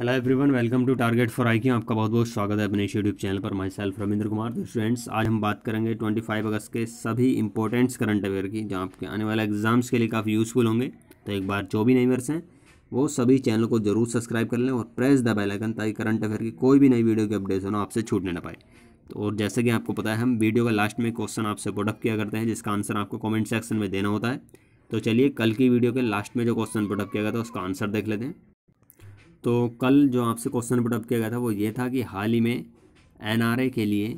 hello everyone welcome to target for I आपका बहुत बहुत स्वागत है अपने यूट्यूब चैनल पर माई सेल्फ रविंद्र कुमार तो स्टूडेंट्स आज हम बात करेंगे 25 अगस्त के सभी इंपॉर्टेंट्स करंट अफेयर की जो आपके आने वाले एग्जाम्स के लिए काफ़ी यूज़फुल होंगे तो एक बार जो भी नई वर्ष हैं वो सभी चैनल को जरूर सब्सक्राइब कर लें और प्रेस द बेलाइकन ताकि करंट अफेयर की कोई भी नई वीडियो की अपडेट्स होना आपसे छूटने ना पाए तो और जैसे कि आपको पता है हम वीडियो का लास्ट में क्वेश्चन आपसे प्रोडक्ट किया करते हैं जिसका आंसर आपको कॉमेंट सेक्शन में देना होता है तो चलिए कल की वीडियो के लास्ट में जो क्वेश्चन प्रोडक्ट किया गया था उसका आंसर देख लेते हैं तो कल जो आपसे क्वेश्चन अप किया गया था वो ये था कि हाल ही में एनआरए के लिए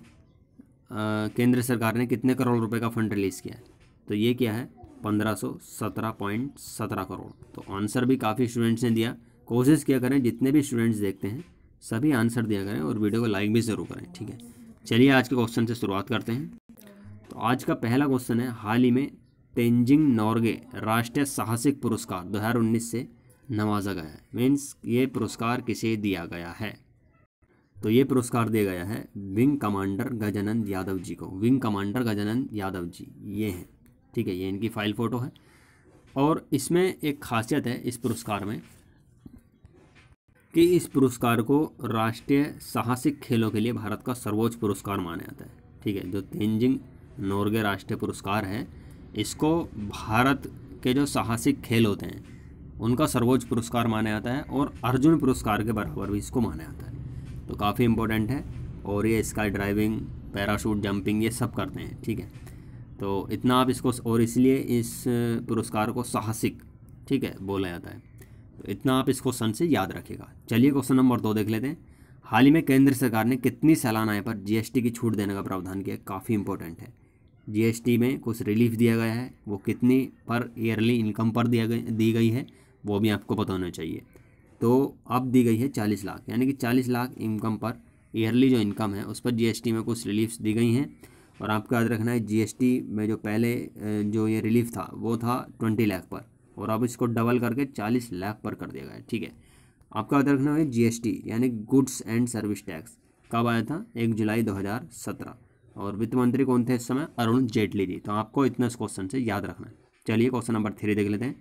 केंद्र सरकार ने कितने करोड़ रुपए का फंड रिलीज़ किया है तो ये क्या है पंद्रह सौ सत्रह पॉइंट सत्रह करोड़ तो आंसर भी काफ़ी स्टूडेंट्स ने दिया कोशिश किया करें जितने भी स्टूडेंट्स देखते हैं सभी आंसर दिया करें और वीडियो को लाइक भी ज़रूर करें ठीक है चलिए आज के क्वेश्चन से शुरुआत करते हैं तो आज का पहला क्वेश्चन है हाल ही में तेंजिंग नॉर्गे राष्ट्रीय साहसिक पुरस्कार 2019 से नवाजा गया है मीन्स ये पुरस्कार किसे दिया गया है तो ये पुरस्कार दिया गया है विंग कमांडर गजानंद यादव जी को विंग कमांडर गजानंद यादव जी ये हैं ठीक है ये इनकी फाइल फ़ोटो है और इसमें एक खासियत है इस पुरस्कार में कि इस पुरस्कार को राष्ट्रीय साहसिक खेलों के लिए भारत का सर्वोच्च पुरस्कार माना जाता है ठीक है जो तेंजिंग नोर्गे राष्ट्रीय पुरस्कार है इसको भारत के जो साहसिक खेल होते हैं उनका सर्वोच्च पुरस्कार माना जाता है और अर्जुन पुरस्कार के बराबर भी इसको माना जाता है तो काफ़ी इंपॉर्टेंट है और ये स्काई ड्राइविंग पैराशूट जंपिंग ये सब करते हैं ठीक है तो इतना आप इसको और इसलिए इस पुरस्कार को साहसिक ठीक है बोला जाता है तो इतना आप इसको सन से याद रखिएगा चलिए क्वेश्चन नंबर दो देख लेते हैं हाल ही में केंद्र सरकार ने कितनी सालाना पर जीएसटी की छूट देने का प्रावधान किया काफ़ी इंपॉर्टेंट है जीएसटी में कुछ रिलीफ दिया गया है वो कितनी पर ईयरली इनकम पर दिया गई दी गई है वो भी आपको पता होना चाहिए तो अब दी गई है चालीस लाख यानी कि चालीस लाख इनकम पर ईयरली जो इनकम है उस पर जीएसटी में कुछ रिलीफ्स दी गई हैं और आपको याद रखना है जीएसटी में जो पहले जो ये रिलीफ था वो था ट्वेंटी लाख पर और अब इसको डबल करके चालीस लाख पर कर दिया गया है ठीक है आपको याद रखना है जीएसटी यानी गुड्स एंड सर्विस टैक्स कब आया था एक जुलाई 2017 और वित्त मंत्री कौन थे इस समय अरुण जेटली जी तो आपको इतना इस क्वेश्चन से याद रखना है चलिए क्वेश्चन नंबर थ्री देख लेते हैं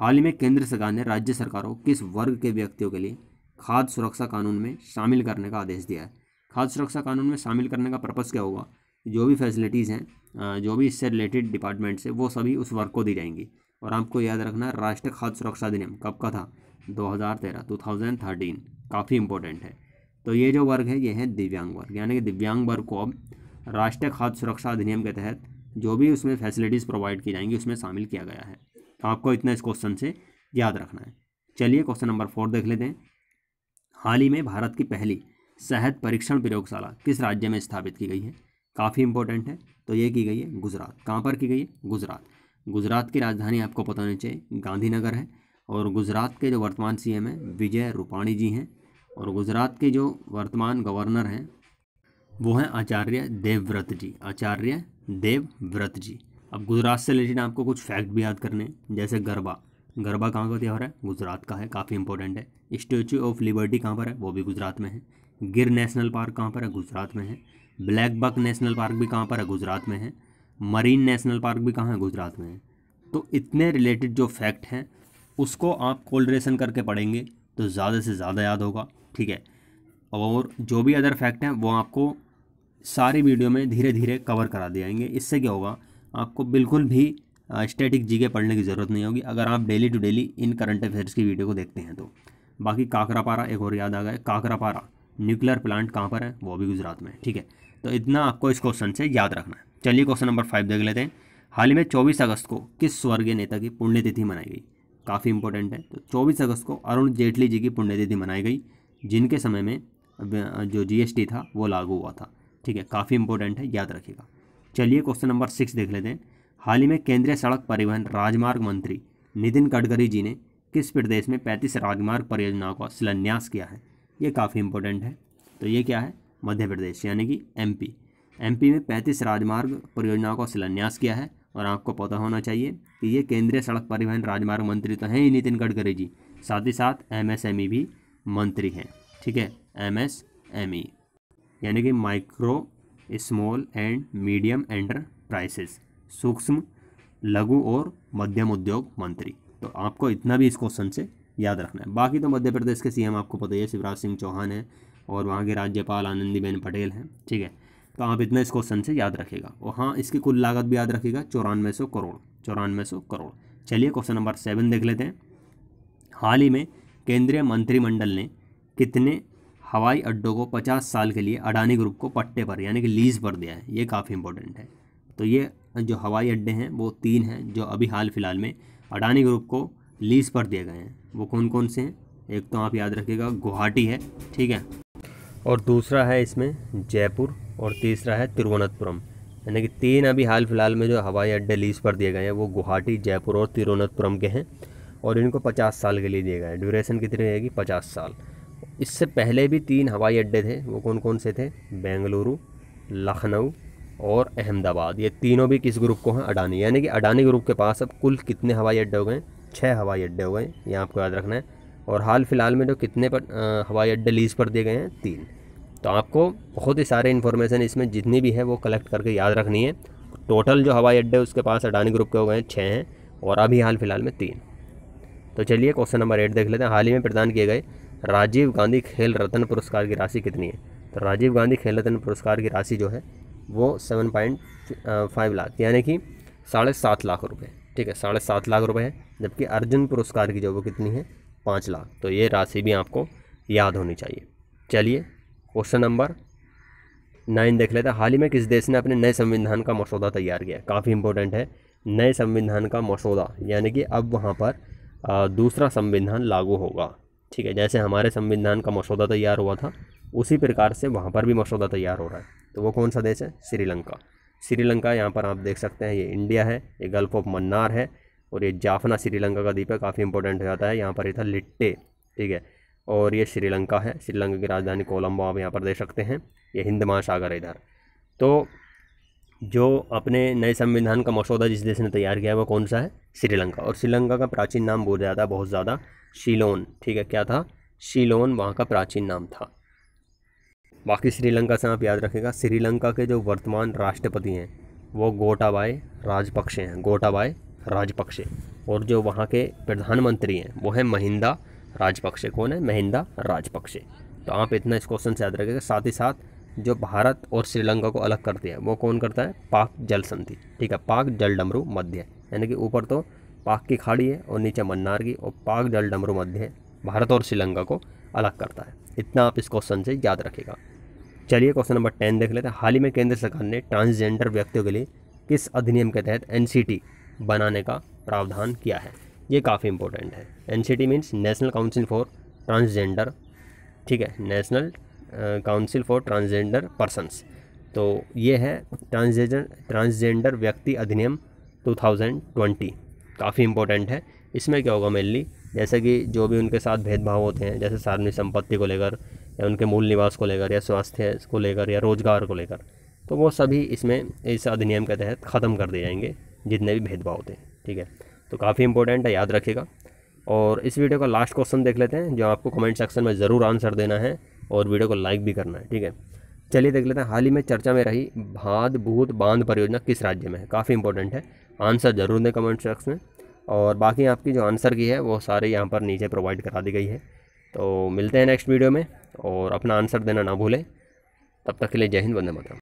हाल ही में केंद्र सरकार ने राज्य सरकारों किस वर्ग के व्यक्तियों के लिए खाद्य सुरक्षा कानून में शामिल करने का आदेश दिया है खाद्य सुरक्षा कानून में शामिल करने का पर्पज़ क्या होगा जो भी फैसिलिटीज़ हैं जो भी इससे रिलेटेड डिपार्टमेंट्स है वो सभी उस वर्ग को दी जाएंगी और आपको याद रखना राष्ट्रीय खाद्य सुरक्षा अधिनियम कब का था 2013 2013 काफ़ी इंपॉर्टेंट है तो ये जो वर्ग है ये है दिव्यांग वर्ग यानी कि दिव्यांग वर्ग को अब राष्ट्रीय खाद्य सुरक्षा अधिनियम के तहत जो भी उसमें फैसिलिटीज़ प्रोवाइड की जाएंगी उसमें शामिल किया गया है तो आपको इतना इस क्वेश्चन से याद रखना है चलिए क्वेश्चन नंबर फोर देख लेते हैं हाल ही में भारत की पहली शहद परीक्षण प्रयोगशाला किस राज्य में स्थापित की गई है काफ़ी इंपॉर्टेंट है तो ये की गई है गुजरात कहाँ पर की गई है गुजरात गुजरात की राजधानी आपको पता होनी चाहिए गांधीनगर है और गुजरात के जो वर्तमान सी हैं विजय रूपाणी जी हैं और गुजरात के जो वर्तमान गवर्नर हैं वो हैं आचार्य देवव्रत जी आचार्य देवव्रत जी अब गुजरात से रिलेटेड आपको कुछ फैक्ट भी याद करने हैं जैसे गरबा गरबा कहाँ का त्यौहार है गुजरात का है काफ़ी इंपॉर्टेंट है स्टेचू ऑफ लिबर्टी कहाँ पर है वो भी गुजरात में है गिर नेशनल पार्क कहाँ पर है गुजरात में है ब्लैक बक नेशनल पार्क भी कहाँ पर है गुजरात में है मरीन नेशनल पार्क भी कहाँ है गुजरात में है तो इतने रिलेटेड जो फैक्ट हैं उसको आप कोल्ड्रेशन करके पढ़ेंगे तो ज़्यादा से ज़्यादा याद होगा ठीक है और जो भी अदर फैक्ट हैं वो आपको सारी वीडियो में धीरे धीरे कवर करा दिया जाएंगे इससे क्या होगा आपको बिल्कुल भी स्टैटिक जीके पढ़ने की ज़रूरत नहीं होगी अगर आप डेली टू डेली इन करंट अफेयर्स की वीडियो को देखते हैं तो बाकी काकरापारा एक और याद आ गया काकरापारा न्यूक्लियर प्लांट कहाँ पर है वो भी गुजरात में ठीक है तो इतना आपको इस क्वेश्चन से याद रखना है चलिए क्वेश्चन नंबर फाइव देख लेते हैं हाल ही में चौबीस अगस्त को किस स्वर्गीय नेता की पुण्यतिथि मनाई गई काफ़ी इंपॉर्टेंट है तो चौबीस अगस्त को अरुण जेटली जी की पुण्यतिथि मनाई गई जिनके समय में जो जीएसटी था वो लागू हुआ था ठीक है काफ़ी इंपॉर्टेंट है याद रखिएगा चलिए क्वेश्चन नंबर सिक्स देख लेते हैं हाल ही में केंद्रीय सड़क परिवहन राजमार्ग मंत्री नितिन गडकरी जी ने किस प्रदेश में पैंतीस राजमार्ग परियोजनाओं का शिलान्यास किया है ये काफ़ी इंपॉर्टेंट है तो ये क्या है मध्य प्रदेश यानी कि एम पी में पैंतीस राजमार्ग परियोजनाओं का शिलान्यास किया है और आपको पता होना चाहिए कि ये केंद्रीय सड़क परिवहन राजमार्ग मंत्री तो हैं ही नितिन गडकरी जी साथ ही साथ एमएसएमई e भी मंत्री हैं ठीक है एमएसएमई e, यानी कि micro small and medium enterprises सूक्ष्म लघु और मध्यम उद्योग मंत्री तो आपको इतना भी इस क्वेश्चन से याद रखना है बाकी तो मध्य प्रदेश के सीएम आपको पता ही है शिवराज सिंह चौहान है और वहाँ के राज्यपाल आनंदीबेन पटेल हैं ठीक है तो आप इतना इस क्वेश्चन से याद रखेगा और हाँ इसकी कुल लागत भी याद रखेगा चौरानवे सौ करोड़ चौरानवे सौ करोड़ चलिए क्वेश्चन नंबर सेवन देख लेते हैं हाल ही में केंद्रीय मंत्रिमंडल ने कितने हवाई अड्डों को 50 साल के लिए अडानी ग्रुप को पट्टे पर यानी कि लीज़ पर दिया है ये काफ़ी इंपॉर्टेंट है तो ये जो हवाई अड्डे हैं वो तीन हैं जो अभी हाल फिलहाल में अडानी ग्रुप को लीज़ पर दिए गए हैं वो कौन कौन से हैं एक तो आप याद रखिएगा गुवाहाटी है ठीक है और दूसरा है इसमें जयपुर और तीसरा है तिरुवनंतपुरम यानी कि तीन अभी हाल फिलहाल में जो हवाई अड्डे लीज पर दिए गए हैं वो गुवाहाटी जयपुर और तिरुवनंतपुरम के हैं और इनको पचास साल के लिए दिए गए हैं ड्यूरेशन कितनी रहेगी पचास साल इससे पहले भी तीन हवाई अड्डे थे वो कौन कौन से थे बेंगलुरु लखनऊ और अहमदाबाद ये तीनों भी किस ग्रुप को हैं अडानी यानी कि अडानी ग्रुप के पास अब कुल कितने हवाई अड्डे हो गए छः हवाई अड्डे हो गए ये आपको याद रखना है और हाल फिलहाल में जो कितने पर हवाई अड्डे लीज़ पर दिए गए हैं तीन तो आपको बहुत ही सारे इन्फॉर्मेशन इसमें जितनी भी है वो कलेक्ट करके याद रखनी है टोटल जो हवाई अड्डे उसके पास अडानी ग्रुप के हो गए हैं छः हैं और अभी हाल फिलहाल में तीन तो चलिए क्वेश्चन नंबर एट देख लेते हैं हाल ही में प्रदान किए गए राजीव गांधी खेल रत्न पुरस्कार की राशि कितनी है तो राजीव गांधी खेल रत्न पुरस्कार की राशि जो है वो सेवन पॉइंट फाइव लाख यानी कि साढ़े सात लाख रुपए ठीक है साढ़े सात लाख रुपए है जबकि अर्जुन पुरस्कार की जो वो कितनी है पाँच लाख तो ये राशि भी आपको याद होनी चाहिए चलिए क्वेश्चन नंबर नाइन देख लेते हाल ही में किस देश ने अपने नए संविधान का मसौदा तैयार किया काफ़ी इंपॉर्टेंट है नए संविधान का मसौदा यानी कि अब वहाँ पर दूसरा संविधान लागू होगा ठीक है जैसे हमारे संविधान का मसौदा तैयार हुआ था उसी प्रकार से वहाँ पर भी मसौदा तैयार हो रहा है तो वो कौन सा देश है श्रीलंका श्रीलंका यहाँ पर आप देख सकते हैं ये इंडिया है ये गल्फ ऑफ मन्नार है और ये जाफना श्रीलंका का द्वीप है काफ़ी इंपॉर्टेंट हो जाता है यहाँ पर ये था लिट्टे ठीक है और ये श्रीलंका है श्रीलंका की राजधानी कोलम्बो आप यहाँ पर देख सकते हैं ये हिंद महासागर है इधर तो जो अपने नए संविधान का मसौदा जिस देश ने तैयार किया है वो कौन सा है श्रीलंका और श्रीलंका का प्राचीन नाम बोल जाता है बहुत ज़्यादा शिलोन ठीक है क्या था शिलोन वहाँ का प्राचीन नाम था बाकी श्रीलंका से आप याद रखेगा श्रीलंका के जो वर्तमान राष्ट्रपति हैं वो गोटाबाई राजपक्षे हैं गोटाबाई राजपक्षे और जो वहाँ के प्रधानमंत्री हैं वो हैं महिंदा राजपक्षे कौन है महिंदा राजपक्षे तो आप इतना इस क्वेश्चन से याद रखेगा साथ ही साथ जो भारत और श्रीलंका को अलग करती है वो कौन करता है पाक जल संधि ठीक है पाक जल डमरू मध्य यानी कि ऊपर तो पाक की खाड़ी है और नीचे मन्नारगी और पाक जल डमरू मध्य भारत और श्रीलंका को अलग करता है इतना आप इस क्वेश्चन से याद रखेगा चलिए क्वेश्चन नंबर टेन देख लेते हैं हाल ही में केंद्र सरकार ने ट्रांसजेंडर व्यक्तियों के लिए किस अधिनियम के तहत एन बनाने का प्रावधान किया है ये काफ़ी इंपॉर्टेंट है N C means national council for transgender ठीक है national council for transgender persons तो ये है ट्रांसजेंडर ट्रांसजेंडर व्यक्ति अधिनियम 2020 काफ़ी इंपॉर्टेंट है इसमें क्या होगा मेनली जैसे कि जो भी उनके साथ भेदभाव होते हैं जैसे सार्वजनिक संपत्ति को लेकर या उनके मूल निवास को लेकर या स्वास्थ्य को लेकर या रोजगार को लेकर तो वो सभी इसमें इस अधिनियम के तहत ख़त्म कर दिए जाएंगे जितने भी भेदभाव होते हैं ठीक है तो काफ़ी इंपॉर्टेंट है याद रखेगा और इस वीडियो का लास्ट क्वेश्चन देख लेते हैं जो आपको कमेंट सेक्शन में ज़रूर आंसर देना है और वीडियो को लाइक भी करना है ठीक है चलिए देख लेते हैं हाल ही में चर्चा में रही भाद भूत बांध परियोजना किस राज्य में है काफ़ी इंपॉर्टेंट है आंसर जरूर दें कमेंट सेक्स में और बाकी आपकी जो आंसर की है वो सारे यहाँ पर नीचे प्रोवाइड करा दी गई है तो मिलते हैं नेक्स्ट वीडियो में और अपना आंसर देना ना भूलें तब तक के लिए जय हिंद वंदे मातरम